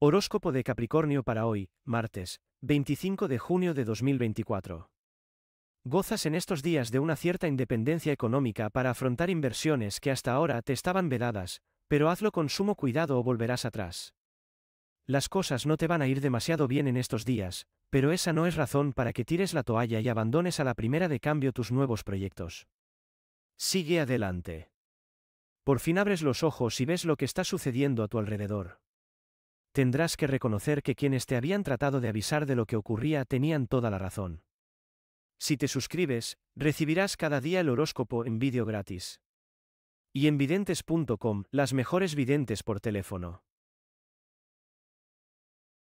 Horóscopo de Capricornio para hoy, martes, 25 de junio de 2024. Gozas en estos días de una cierta independencia económica para afrontar inversiones que hasta ahora te estaban vedadas, pero hazlo con sumo cuidado o volverás atrás. Las cosas no te van a ir demasiado bien en estos días, pero esa no es razón para que tires la toalla y abandones a la primera de cambio tus nuevos proyectos. Sigue adelante. Por fin abres los ojos y ves lo que está sucediendo a tu alrededor tendrás que reconocer que quienes te habían tratado de avisar de lo que ocurría tenían toda la razón. Si te suscribes, recibirás cada día el horóscopo en vídeo gratis. Y en videntes.com, las mejores videntes por teléfono.